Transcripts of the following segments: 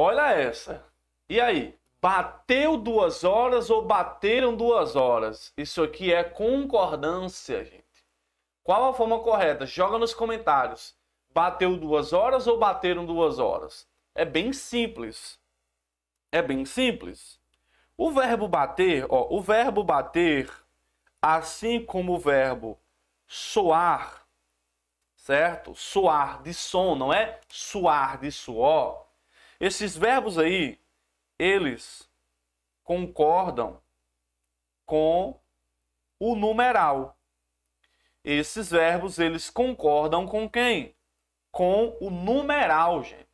Olha essa. E aí? Bateu duas horas ou bateram duas horas? Isso aqui é concordância, gente. Qual a forma correta? Joga nos comentários. Bateu duas horas ou bateram duas horas? É bem simples. É bem simples. O verbo bater, ó, o verbo bater, assim como o verbo soar, certo? Soar de som, não é suar de suor esses verbos aí, eles concordam com o numeral. Esses verbos, eles concordam com quem? Com o numeral, gente.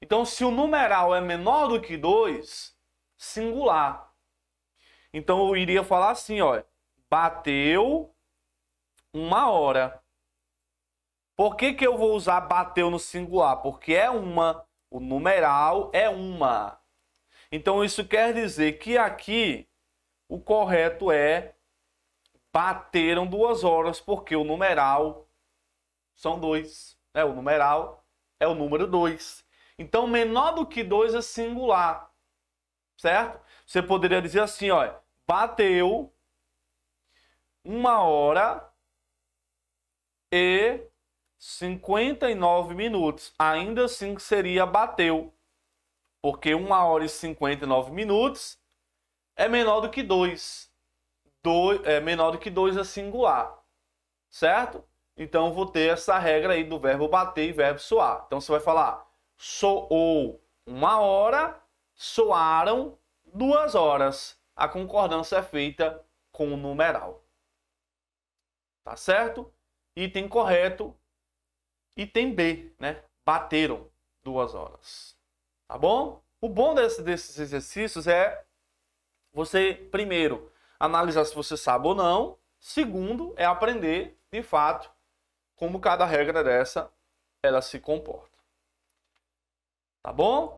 Então, se o numeral é menor do que 2, singular. Então, eu iria falar assim, ó. Bateu uma hora. Por que, que eu vou usar bateu no singular? Porque é uma o numeral é uma. Então isso quer dizer que aqui o correto é bateram duas horas, porque o numeral são dois. Né? O numeral é o número dois. Então, menor do que dois é singular. Certo? Você poderia dizer assim, ó, bateu uma hora e 59 minutos. Ainda assim seria bateu. Porque 1 hora e 59 minutos é menor do que 2. 2 é menor do que 2 é singular. Certo? Então vou ter essa regra aí do verbo bater e verbo soar. Então você vai falar: soou uma hora, soaram duas horas. A concordância é feita com o numeral. Tá certo? Item correto Item B, né? Bateram duas horas. Tá bom? O bom desse, desses exercícios é você, primeiro, analisar se você sabe ou não. Segundo, é aprender, de fato, como cada regra dessa ela se comporta. Tá bom?